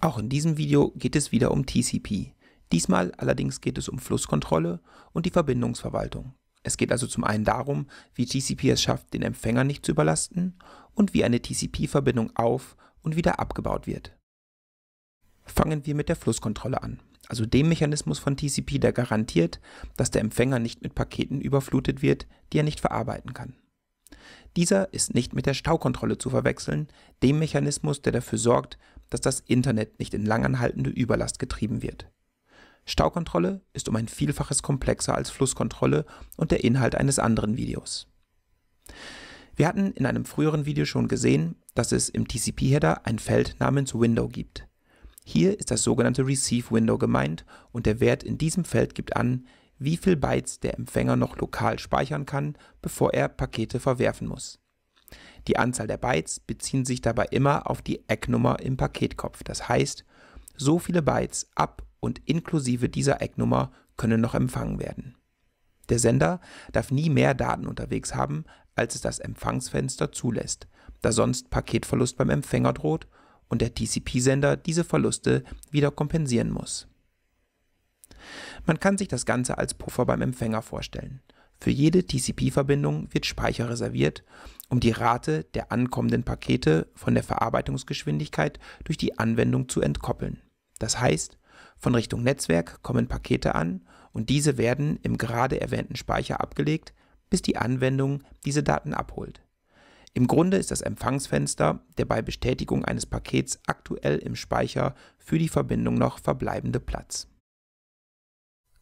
Auch in diesem Video geht es wieder um TCP. Diesmal allerdings geht es um Flusskontrolle und die Verbindungsverwaltung. Es geht also zum einen darum, wie TCP es schafft, den Empfänger nicht zu überlasten und wie eine TCP-Verbindung auf und wieder abgebaut wird. Fangen wir mit der Flusskontrolle an, also dem Mechanismus von TCP, der garantiert, dass der Empfänger nicht mit Paketen überflutet wird, die er nicht verarbeiten kann. Dieser ist nicht mit der Staukontrolle zu verwechseln, dem Mechanismus, der dafür sorgt, dass das Internet nicht in langanhaltende Überlast getrieben wird. Staukontrolle ist um ein Vielfaches komplexer als Flusskontrolle und der Inhalt eines anderen Videos. Wir hatten in einem früheren Video schon gesehen, dass es im TCP-Header ein Feld namens Window gibt. Hier ist das sogenannte Receive Window gemeint und der Wert in diesem Feld gibt an, wie viel Bytes der Empfänger noch lokal speichern kann, bevor er Pakete verwerfen muss. Die Anzahl der Bytes beziehen sich dabei immer auf die Ecknummer im Paketkopf, das heißt, so viele Bytes ab und inklusive dieser Ecknummer können noch empfangen werden. Der Sender darf nie mehr Daten unterwegs haben, als es das Empfangsfenster zulässt, da sonst Paketverlust beim Empfänger droht und der TCP-Sender diese Verluste wieder kompensieren muss. Man kann sich das Ganze als Puffer beim Empfänger vorstellen. Für jede TCP-Verbindung wird Speicher reserviert, um die Rate der ankommenden Pakete von der Verarbeitungsgeschwindigkeit durch die Anwendung zu entkoppeln. Das heißt, von Richtung Netzwerk kommen Pakete an und diese werden im gerade erwähnten Speicher abgelegt, bis die Anwendung diese Daten abholt. Im Grunde ist das Empfangsfenster der bei Bestätigung eines Pakets aktuell im Speicher für die Verbindung noch verbleibende Platz.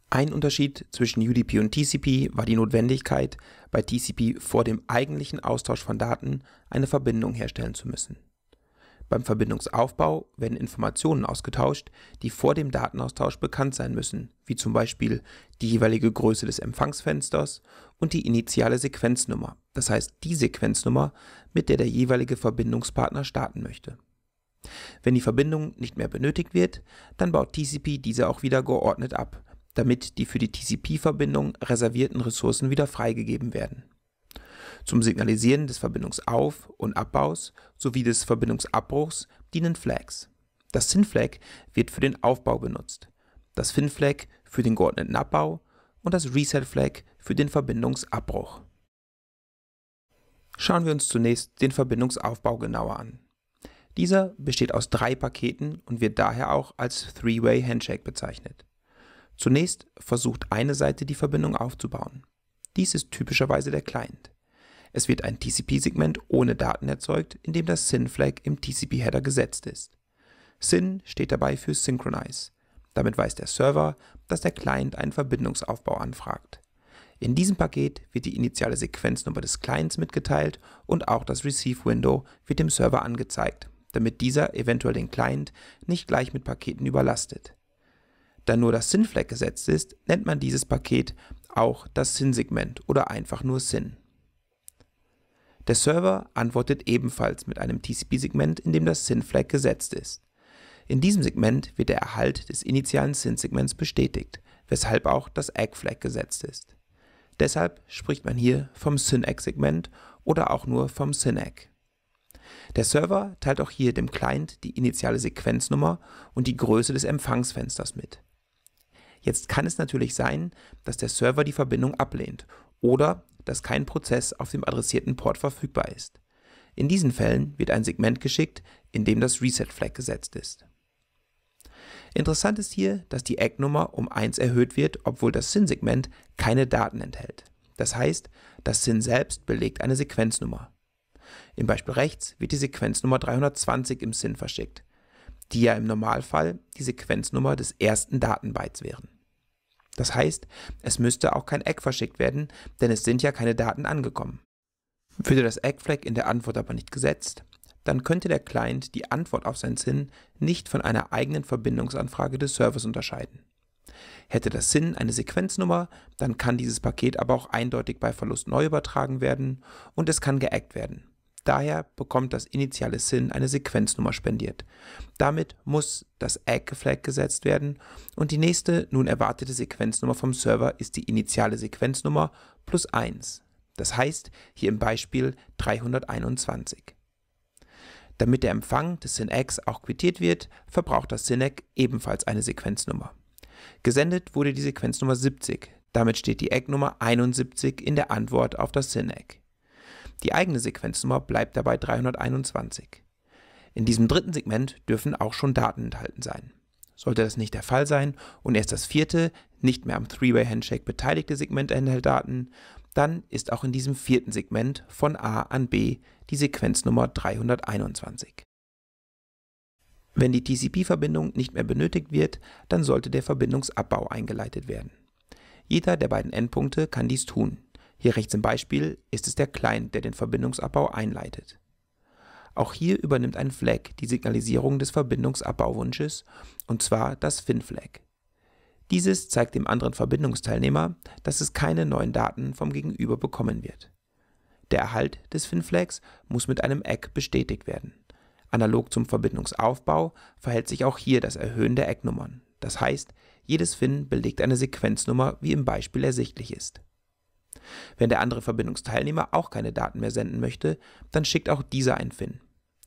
Ein Unterschied zwischen UDP und TCP war die Notwendigkeit, bei TCP vor dem eigentlichen Austausch von Daten eine Verbindung herstellen zu müssen. Beim Verbindungsaufbau werden Informationen ausgetauscht, die vor dem Datenaustausch bekannt sein müssen, wie zum Beispiel die jeweilige Größe des Empfangsfensters und die initiale Sequenznummer, das heißt die Sequenznummer, mit der der jeweilige Verbindungspartner starten möchte. Wenn die Verbindung nicht mehr benötigt wird, dann baut TCP diese auch wieder geordnet ab, damit die für die TCP-Verbindung reservierten Ressourcen wieder freigegeben werden. Zum Signalisieren des Verbindungsauf- und Abbaus sowie des Verbindungsabbruchs dienen Flags. Das SYN-Flag wird für den Aufbau benutzt, das FIN-Flag für den geordneten Abbau und das Reset-Flag für den Verbindungsabbruch. Schauen wir uns zunächst den Verbindungsaufbau genauer an. Dieser besteht aus drei Paketen und wird daher auch als Three-Way Handshake bezeichnet. Zunächst versucht eine Seite die Verbindung aufzubauen. Dies ist typischerweise der Client. Es wird ein TCP-Segment ohne Daten erzeugt, indem das SYN-Flag im TCP-Header gesetzt ist. SYN steht dabei für Synchronize. Damit weiß der Server, dass der Client einen Verbindungsaufbau anfragt. In diesem Paket wird die initiale Sequenznummer des Clients mitgeteilt und auch das Receive-Window wird dem Server angezeigt, damit dieser eventuell den Client nicht gleich mit Paketen überlastet da nur das syn flag gesetzt ist, nennt man dieses Paket auch das syn segment oder einfach nur SYN. Der Server antwortet ebenfalls mit einem TCP-Segment, in dem das syn flag gesetzt ist. In diesem Segment wird der Erhalt des initialen syn segments bestätigt, weshalb auch das Egg-Flag gesetzt ist. Deshalb spricht man hier vom syn egg segment oder auch nur vom syn egg Der Server teilt auch hier dem Client die initiale Sequenznummer und die Größe des Empfangsfensters mit. Jetzt kann es natürlich sein, dass der Server die Verbindung ablehnt oder dass kein Prozess auf dem adressierten Port verfügbar ist. In diesen Fällen wird ein Segment geschickt, in dem das Reset-Flag gesetzt ist. Interessant ist hier, dass die ACK-Nummer um 1 erhöht wird, obwohl das SYN-Segment keine Daten enthält. Das heißt, das SYN selbst belegt eine Sequenznummer. Im Beispiel rechts wird die Sequenznummer 320 im SYN verschickt, die ja im Normalfall die Sequenznummer des ersten Datenbytes wären. Das heißt, es müsste auch kein Eck verschickt werden, denn es sind ja keine Daten angekommen. Würde das Eggflag in der Antwort aber nicht gesetzt, dann könnte der Client die Antwort auf sein SIN nicht von einer eigenen Verbindungsanfrage des Servers unterscheiden. Hätte das SIN eine Sequenznummer, dann kann dieses Paket aber auch eindeutig bei Verlust neu übertragen werden und es kann geackt werden. Daher bekommt das initiale Sin eine Sequenznummer spendiert. Damit muss das Egg flag gesetzt werden und die nächste nun erwartete Sequenznummer vom Server ist die initiale Sequenznummer plus 1. Das heißt hier im Beispiel 321. Damit der Empfang des syn SYNX auch quittiert wird, verbraucht das syn SYNAC ebenfalls eine Sequenznummer. Gesendet wurde die Sequenznummer 70, damit steht die ACK-Nummer 71 in der Antwort auf das syn SYNAC. Die eigene Sequenznummer bleibt dabei 321. In diesem dritten Segment dürfen auch schon Daten enthalten sein. Sollte das nicht der Fall sein und erst das vierte, nicht mehr am Three-Way-Handshake beteiligte Segment enthält Daten, dann ist auch in diesem vierten Segment von A an B die Sequenznummer 321. Wenn die TCP-Verbindung nicht mehr benötigt wird, dann sollte der Verbindungsabbau eingeleitet werden. Jeder der beiden Endpunkte kann dies tun. Hier rechts im Beispiel ist es der Client, der den Verbindungsabbau einleitet. Auch hier übernimmt ein Flag die Signalisierung des Verbindungsabbauwunsches, und zwar das Fin-Flag. Dieses zeigt dem anderen Verbindungsteilnehmer, dass es keine neuen Daten vom Gegenüber bekommen wird. Der Erhalt des Fin-Flags muss mit einem Eck bestätigt werden. Analog zum Verbindungsaufbau verhält sich auch hier das Erhöhen der Ecknummern. Das heißt, jedes Fin belegt eine Sequenznummer, wie im Beispiel ersichtlich ist. Wenn der andere Verbindungsteilnehmer auch keine Daten mehr senden möchte, dann schickt auch dieser ein FIN.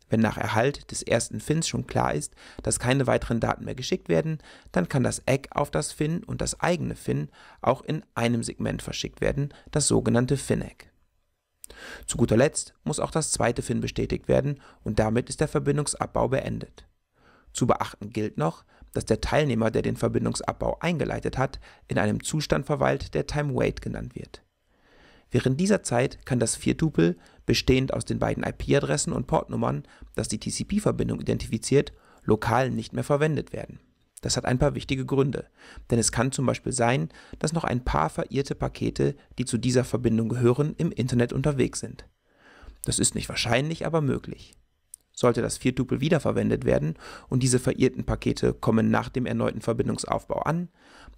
Wenn nach Erhalt des ersten FINs schon klar ist, dass keine weiteren Daten mehr geschickt werden, dann kann das Eck auf das FIN und das eigene FIN auch in einem Segment verschickt werden, das sogenannte fin Zu guter Letzt muss auch das zweite FIN bestätigt werden und damit ist der Verbindungsabbau beendet. Zu beachten gilt noch, dass der Teilnehmer, der den Verbindungsabbau eingeleitet hat, in einem Zustand verweilt, der Time Wait genannt wird. Während dieser Zeit kann das Viertupel, bestehend aus den beiden IP-Adressen und Portnummern, das die TCP-Verbindung identifiziert, lokal nicht mehr verwendet werden. Das hat ein paar wichtige Gründe, denn es kann zum Beispiel sein, dass noch ein paar verirrte Pakete, die zu dieser Verbindung gehören, im Internet unterwegs sind. Das ist nicht wahrscheinlich, aber möglich sollte das Viertupel wiederverwendet werden und diese verirrten Pakete kommen nach dem erneuten Verbindungsaufbau an,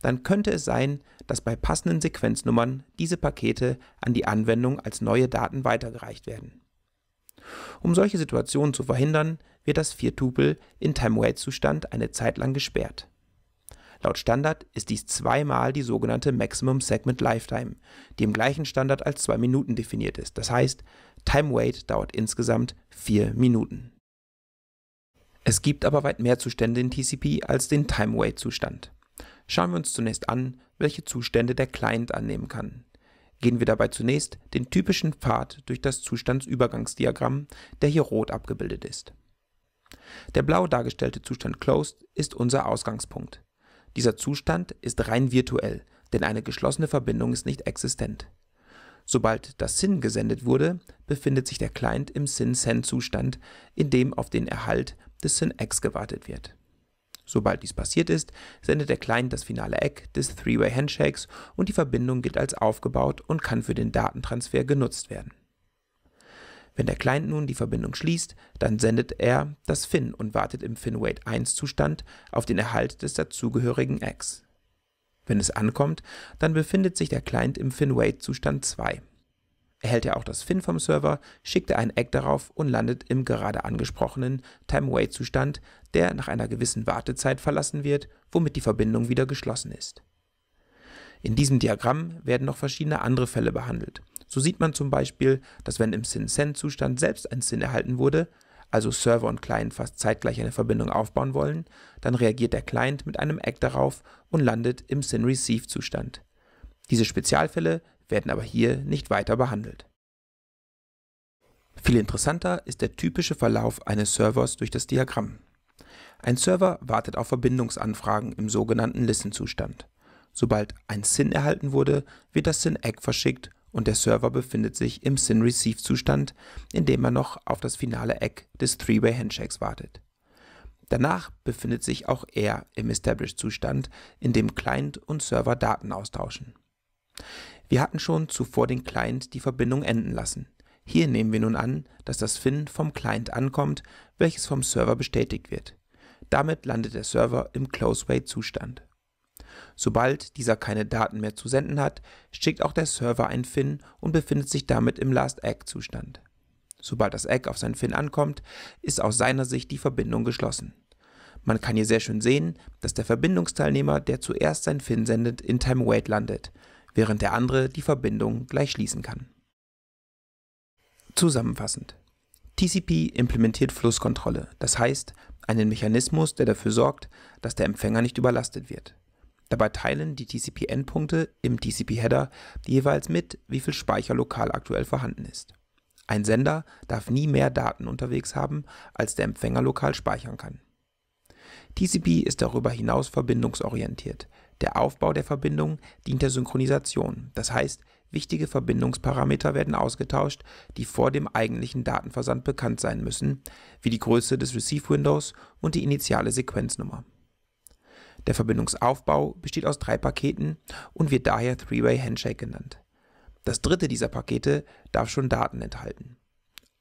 dann könnte es sein, dass bei passenden Sequenznummern diese Pakete an die Anwendung als neue Daten weitergereicht werden. Um solche Situationen zu verhindern, wird das Viertupel in Time-Wait-Zustand eine Zeit lang gesperrt. Laut Standard ist dies zweimal die sogenannte Maximum Segment Lifetime, die im gleichen Standard als zwei Minuten definiert ist. Das heißt, Time Wait dauert insgesamt vier Minuten. Es gibt aber weit mehr Zustände in TCP als den Time Wait Zustand. Schauen wir uns zunächst an, welche Zustände der Client annehmen kann. Gehen wir dabei zunächst den typischen Pfad durch das Zustandsübergangsdiagramm, der hier rot abgebildet ist. Der blau dargestellte Zustand Closed ist unser Ausgangspunkt. Dieser Zustand ist rein virtuell, denn eine geschlossene Verbindung ist nicht existent. Sobald das SYN gesendet wurde, befindet sich der Client im SYN-Send-Zustand, in dem auf den Erhalt des SYN-Ecks gewartet wird. Sobald dies passiert ist, sendet der Client das finale Eck des Three-Way-Handshakes und die Verbindung gilt als aufgebaut und kann für den Datentransfer genutzt werden. Wenn der Client nun die Verbindung schließt, dann sendet er das Fin und wartet im FinWait1-Zustand auf den Erhalt des dazugehörigen Eggs. Wenn es ankommt, dann befindet sich der Client im FinWait-Zustand 2. Erhält er auch das Fin vom Server, schickt er ein Egg darauf und landet im gerade angesprochenen Time-Wait-Zustand, der nach einer gewissen Wartezeit verlassen wird, womit die Verbindung wieder geschlossen ist. In diesem Diagramm werden noch verschiedene andere Fälle behandelt. So sieht man zum Beispiel, dass wenn im SYN-SEN-Zustand selbst ein SYN erhalten wurde, also Server und Client fast zeitgleich eine Verbindung aufbauen wollen, dann reagiert der Client mit einem ACK darauf und landet im SYN-Receive-Zustand. Diese Spezialfälle werden aber hier nicht weiter behandelt. Viel interessanter ist der typische Verlauf eines Servers durch das Diagramm. Ein Server wartet auf Verbindungsanfragen im sogenannten Listen-Zustand. Sobald ein SYN erhalten wurde, wird das syn egg verschickt und der Server befindet sich im Sin-Receive-Zustand, in dem er noch auf das finale Eck des Three-Way-Handshakes wartet. Danach befindet sich auch er im Established-Zustand, in dem Client und Server Daten austauschen. Wir hatten schon zuvor den Client die Verbindung enden lassen. Hier nehmen wir nun an, dass das FIN vom Client ankommt, welches vom Server bestätigt wird. Damit landet der Server im Close-Way-Zustand. Sobald dieser keine Daten mehr zu senden hat, schickt auch der Server ein FIN und befindet sich damit im Last-Egg-Zustand. Sobald das Egg auf sein FIN ankommt, ist aus seiner Sicht die Verbindung geschlossen. Man kann hier sehr schön sehen, dass der Verbindungsteilnehmer, der zuerst sein FIN sendet, in Time Wait landet, während der andere die Verbindung gleich schließen kann. Zusammenfassend. TCP implementiert Flusskontrolle, das heißt einen Mechanismus, der dafür sorgt, dass der Empfänger nicht überlastet wird. Dabei teilen die TCP-Endpunkte im TCP-Header jeweils mit, wie viel Speicher lokal aktuell vorhanden ist. Ein Sender darf nie mehr Daten unterwegs haben, als der Empfänger lokal speichern kann. TCP ist darüber hinaus verbindungsorientiert. Der Aufbau der Verbindung dient der Synchronisation, das heißt, wichtige Verbindungsparameter werden ausgetauscht, die vor dem eigentlichen Datenversand bekannt sein müssen, wie die Größe des Receive-Windows und die initiale Sequenznummer. Der Verbindungsaufbau besteht aus drei Paketen und wird daher Three-Way Handshake genannt. Das dritte dieser Pakete darf schon Daten enthalten.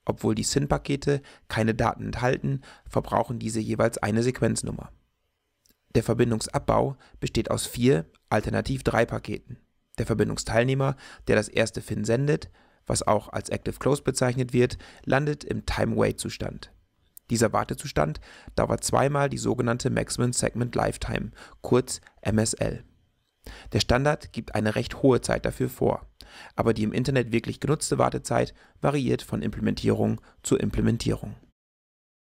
Obwohl die SYN-Pakete keine Daten enthalten, verbrauchen diese jeweils eine Sequenznummer. Der Verbindungsabbau besteht aus vier, alternativ drei Paketen. Der Verbindungsteilnehmer, der das erste FIN sendet, was auch als Active Close bezeichnet wird, landet im Time-Wait-Zustand. Dieser Wartezustand dauert zweimal die sogenannte Maximum Segment Lifetime, kurz MSL. Der Standard gibt eine recht hohe Zeit dafür vor, aber die im Internet wirklich genutzte Wartezeit variiert von Implementierung zu Implementierung.